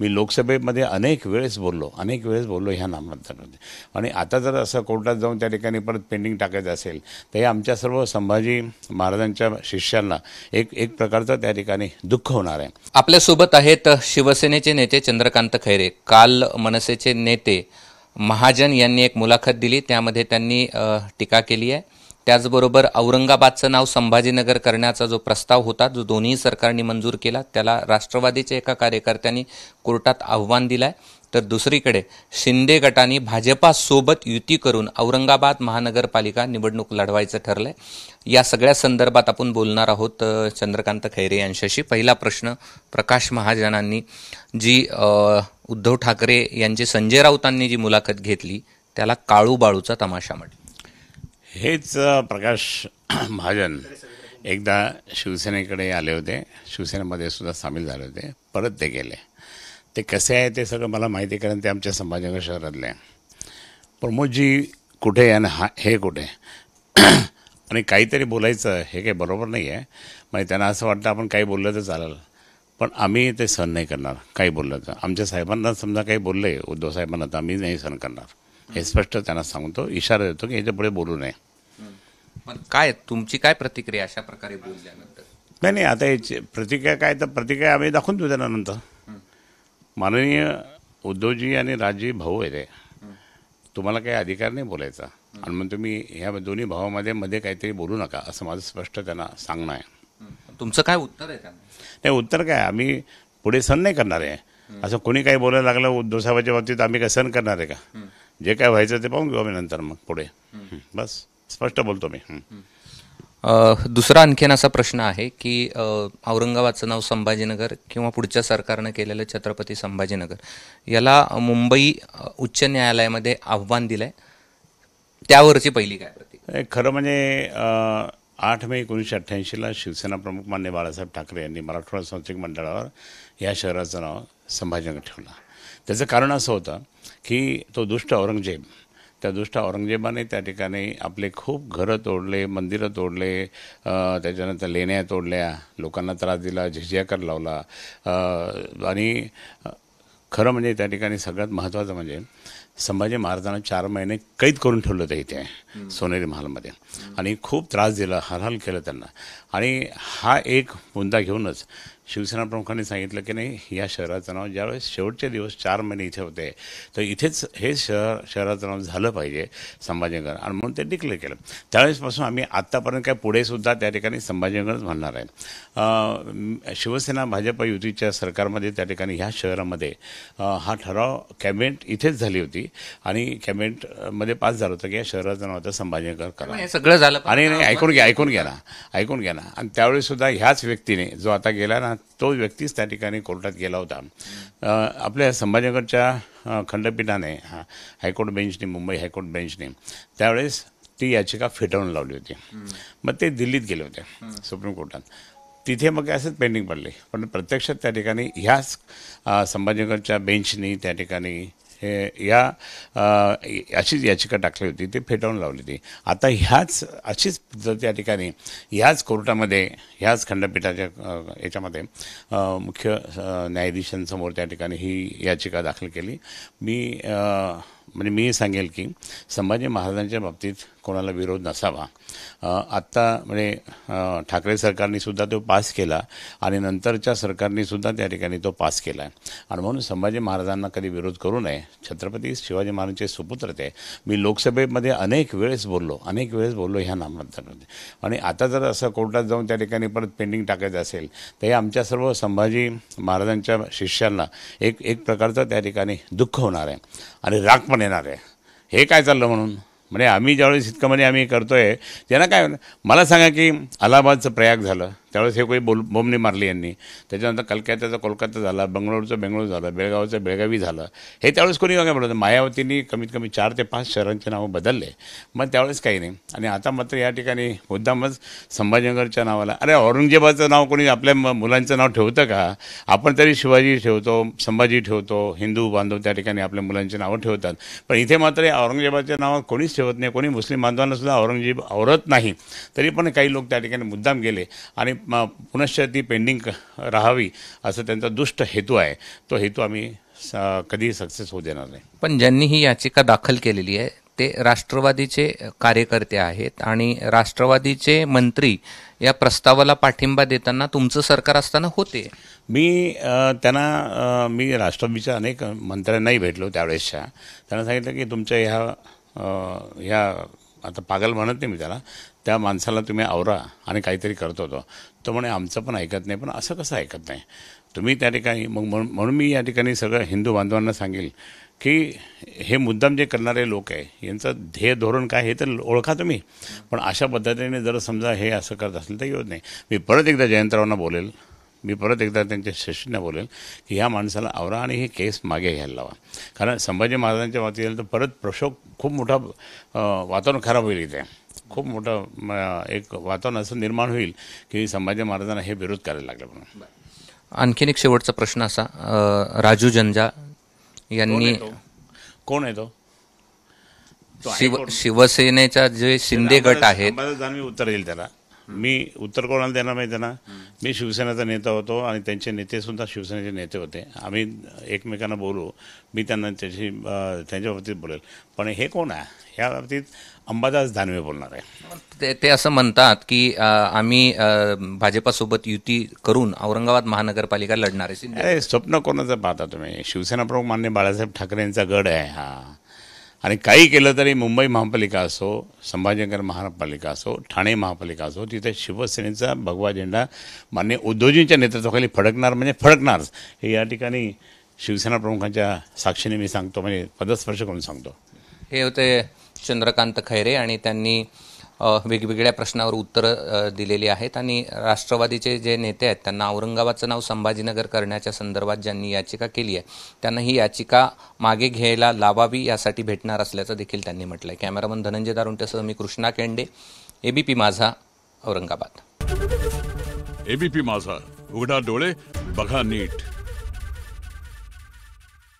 मी लोकसभेमध्ये अनेक वेळेस बोललो अनेक वेळेस बोललो ह्या नामांतरामध्ये आणि आता जर असं कोर्टात जाऊन त्या ठिकाणी परत पेंडिंग टाकायचं असेल तर हे आमच्या सर्व संभाजी महाराजांच्या शिष्यांना एक एक प्रकारचं त्या ठिकाणी दुःख होणार आहे आपल्यासोबत आहेत शिवसेनेचे नेते चंद्रकांत खैरे काल मनसेचे नेते महाजन यांनी एक मुलाखत दिली त्यामध्ये त्यांनी टीका केली आहे त्याचबरोबर औरंगाबादचं नाव संभाजीनगर करण्याचा जो प्रस्ताव होता जो दोन्ही सरकारने मंजूर केला त्याला राष्ट्रवादीच्या एका कार्यकर्त्यांनी कोर्टात आव्हान दिलंय तर दुसरीकडे शिंदे गटाने भाजपासोबत युती करून औरंगाबाद महानगरपालिका निवडणूक लढवायचं ठरलंय या सगळ्या संदर्भात आपण बोलणार आहोत चंद्रकांत खैरे यांच्याशी पहिला प्रश्न प्रकाश महाजनांनी जी उद्धव ठाकरे यांची संजय राऊतांनी जी मुलाखत घेतली त्याला काळू बाळूचा तमाशा म्हटला हेच प्रकाश महाजन एकदा शिवसेनेकडे आले होते शिवसेनेमध्ये सुद्धा सामील झाले होते परत ते गेले ते कसे आहे ते सगळं मला माहिती कारण ते आमच्या संभाजीनगर शहरातले प्रमोदजी कुठे आणि हा हे कुठे आणि काहीतरी बोलायचं हे काही बरोबर नाही आहे म्हणजे त्यांना असं वाटतं आपण काही बोललं तर चालेल पण आम्ही ते सहन नाही करणार काही बोललं तर आमच्या साहेबांना समजा काही बोललं आहे उद्धव साहेबांना तर आम्ही नाही सहन करणार हे स्पष्ट त्यांना सांगतो इशारा देतो की याच्या पुढे बोलू नये पण काय तुमची काय प्रतिक्रिया अशा प्रकारे बोलल्यानंतर नाही नाही आता याची प्रतिक्रिया काय तर प्रतिक्रिया आम्ही दाखवून देऊ त्यानंतर माननीय उद्धवजी आणि राजजी भाऊ आहे ते तुम्हाला काही अधिकार नाही बोलायचा आणि मग तुम्ही ह्या दोन्ही भावामध्ये मध्ये काहीतरी बोलू नका असं माझं स्पष्ट त्यांना सांगणं आहे तुमचं काय उत्तर आहे त्यांना नाही उत्तर काय आम्ही पुढे सण नाही करणार आहे असं कोणी काही बोलायला लागलं उद्धव साहेबाच्या बाबतीत आम्ही काय सण करणार आहे का जे काय व्हायचं ते पाहून घेऊ आम्ही नंतर मग पुढे बस स्पष्ट बोलतो मी दुसरा आणखीन असा प्रश्न आहे की औरंगाबादचं नाव संभाजीनगर किंवा पुढच्या सरकारनं केलेलं छत्रपती संभाजीनगर याला मुंबई उच्च न्यायालयामध्ये आव्हान दिलं आहे त्यावरची पहिली काय प्रतिक्रिया खरं म्हणजे आठ मे एकोणीसशे अठ्ठ्याऐंशीला शिवसेना प्रमुख मान्य बाळासाहेब ठाकरे यांनी मराठवाडा सांस्कृतिक मंडळावर या शहराचं नाव संभाजीनगर ठेवलं त्याचं कारण असं होतं की तो दुष्ट औरंगजेब त्यादृष्ट्या औरंगजेबाने त्या ठिकाणी आपले खूप घरं तोडले मंदिरं तोडले त्याच्यानंतर लेण्या तोडल्या लोकांना त्रास दिला झिझ्याकर लावला आणि खरं म्हणजे त्या ठिकाणी सगळ्यात महत्त्वाचं म्हणजे संभाजी महाराजांना चार महिने कैद करून ठेवलं होतं इथे सोनेरी महालमध्ये आणि खूप त्रास दिला हलहल केलं त्यांना आणि हा एक मुद्दा घेऊनच शिवसेना प्रमुखांनी सांगितलं की नाही या शहराचं नाव ज्यावेळेस शेवटचे दिवस चार महिने इथे होते तर इथेच हे शहर शहराचं नाव झालं पाहिजे संभाजीनगर आणि म्हणून ते डिक्लेअर केलं त्यावेळेसपासून आम्ही आत्तापर्यंत काय पुढेसुद्धा त्या ठिकाणी संभाजीनगरच म्हणणार आहे शिवसेना भाजप युतीच्या सरकारमध्ये त्या ठिकाणी ह्या शहरामध्ये हा ठराव कॅबिनेट इथेच झाली होती आणि कॅबिनेटमध्ये पास झालं होतं की या शहराचं नाव आता संभाजीनगर करा हे सगळं झालं आणि नाही ऐकून घ्या ऐकून घ्या ना ऐकून घ्या ना आणि त्यावेळेसुद्धा ह्याच व्यक्तीने जो आता गेला ना तो व्यक्तीच त्या ठिकाणी कोर्टात गेला होता आपल्या संभाजीनगरच्या खंडपीठाने हायकोर्ट बेंचने मुंबई हायकोर्ट बेंचने त्यावेळेस ती याचिका फेटाळून लावली होती मग ते दिल्लीत गेले होते सुप्रीम कोर्टात तिथे मग असंच पेंडिंग पडले पण प्रत्यक्षात त्या ठिकाणी ह्याच संभाजीनगरच्या बेंचनी त्या ठिकाणी हे या अशीच याचिका टाकली होती ते फेटाळून लावली होती आता ह्याच अशीच पद्धत या ठिकाणी ह्याच कोर्टामध्ये ह्याच खंडपीठाच्या याच्यामध्ये मुख्य न्यायाधीशांसमोर त्या ठिकाणी ही याचिका दाखल केली मी म्हणजे मी सांगेल की संभाजी महाराजांच्या बाबतीत कोणाला विरोध नसावा आत्ता म्हणजे ठाकरे सरकारने सुद्धा तो पास केला आणि नंतरच्या सरकारने सुद्धा त्या ठिकाणी तो पास केला आहे आणि म्हणून संभाजी महाराजांना कधी विरोध करू नये छत्रपती शिवाजी महाराजांचे सुपुत्र ते मी लोकसभेमध्ये अनेक वेळेस बोललो अनेक वेळेस बोललो ह्या नामंतरमध्ये आणि आता जर असं कोर्टात जाऊन त्या ठिकाणी परत पेंडिंग टाकायचं असेल तर हे आमच्या सर्व संभाजी महाराजांच्या शिष्यांना एक एक प्रकारचं त्या ठिकाणी दुःख होणार आहे आणि राग पण येणार आहे हे काय चाललं म्हणून म्हणजे आम्ही ज्यावेळेस इतकं म्हणजे आम्ही करतो आहे त्यांना काय मला सांगा की अलाहाबादचं प्रयाग झालं त्यावेळेस हे कोणी बोल बोमणी मारली यांनी त्याच्यानंतर कलकत्त्याचा कोलकाता झाला बंगळुरूचं बेंगळूर झालं बेळगावचं बेळगावी झालं हे त्यावेळेस कोणी काय म्हणत मायावतींनी कमीत कमी चार ते पाच शहरांचे नावं बदलले मग त्यावेळेस काही नाही आणि आता मात्र या ठिकाणी मुद्दामच संभाजीनगरच्या नावाला अरे औरंगजेबाचं नाव कोणी आपल्या मुलांचं नाव ठेवतं का आपण तरी शिवाजी ठेवतो संभाजी ठेवतो हिंदू बांधव त्या ठिकाणी आपल्या मुलांची नावं ठेवतात पण इथे मात्र औरंगजेबाच्या नावं कोणीच ठेवत नाही कोणी मुस्लिम बांधवांना सुद्धा औरंगजेब औरत नाही तरी पण काही लोक त्या ठिकाणी मुद्दाम गेले आणि मा पुनश्च ती पेंडिंग राहावी असं त्यांचा दुष्ट हेतू आहे तो हेतू आम्ही कधी सक्सेस होऊ देणार नाही पण ज्यांनी ही याचिका दाखल केलेली आहे ते राष्ट्रवादीचे कार्यकर्ते आहेत आणि राष्ट्रवादीचे मंत्री या प्रस्तावाला पाठिंबा देताना तुमचं सरकार असताना होते मी त्यांना मी राष्ट्रवादीच्या अनेक मंत्र्यांनाही भेटलो त्यावेळेसच्या त्यांना सांगितलं की तुमच्या ह्या ह्या आता पागल म्हणत नाही मी त्याला त्या माणसाला तुम्ही आवरा आणि काहीतरी करत होतो तो म्हणे आमचं पण ऐकत नाही पण असं कसं ऐकत नाही तुम्ही त्या ठिकाणी मग म्हणून मी या ठिकाणी सगळं हिंदू बांधवांना सांगेल की हे मुद्दाम जे करणारे लोक आहे यांचं ध्येय धोरण काय हे तर ओळखा तुम्ही पण अशा पद्धतीने जर समजा हे असं करत असेल तर येत नाही मी परत एकदा जयंतरावांना बोलेल मी परत एकदा त्यांच्या शिष्यांना बोलेल की ह्या माणसाला आवरा आणि हे केस मागे घ्यायला लावा कारण संभाजी महाराजांच्या बाबतीत तर परत प्रशोक खूप मोठा वातावरण खराब होईल इथे खूप मोठं एक वातावरण असं निर्माण होईल की संभाजी महाराजांना हे विरोध करायला लागले म्हणून आणखीन एक शेवटचा प्रश्न असा राजू जंजा यांनी कोण आहे तो शिव शिवसेनेचा जे शिंदे गट आहेत मी उत्तर येईल त्याला मी उत्तर कोणाला देणार नाही त्यांना मी शिवसेनेचा नेता होतो आणि त्यांचे नेते सुद्धा शिवसेनेचे नेते होते आम्ही एकमेकांना बोलू मी त्यांना त्याची त्यांच्या बाबतीत बोलेल पण हे कोण आहे ह्या बाबतीत अंबादास दानवे बोलणार आहे ते ते असं म्हणतात की आम्ही भाजपासोबत युती करून औरंगाबाद महानगरपालिका लढणार आहे अरे स्वप्न कोणाचं पाहता तुम्ही शिवसेना प्रमुख मान्य बाळासाहेब ठाकरे यांचा गड आहे हा आणि काही केलं तरी मुंबई महापालिका असो संभाजीनगर महापालिका असो ठाणे महापालिका असो तिथे शिवसेनेचा भगवा झेंडा मान्य उद्योजींच्या नेतृत्वाखाली फडकणार म्हणजे फडकणार हे या ठिकाणी शिवसेना प्रमुखांच्या साक्षीने मी सांगतो म्हणजे पदस्पर्श करून सांगतो हे होते चंद्रकांत खैरे आणि त्यांनी वेगवेगळ्या प्रश्नावर उत्तरं दिलेली आहेत आणि राष्ट्रवादीचे जे नेते आहेत त्यांना औरंगाबादचं नाव संभाजीनगर करण्याच्या संदर्भात ज्यांनी याचिका केली आहे त्यांना ही याचिका मागे घ्यायला लावावी यासाठी भेटणार असल्याचं देखील त्यांनी म्हटलं आहे कॅमेरामन धनंजय दारुंटेसह मी कृष्णा केंडे एबीपी माझा औरंगाबाद एबीपी माझा उघडा डोळे बघा नीट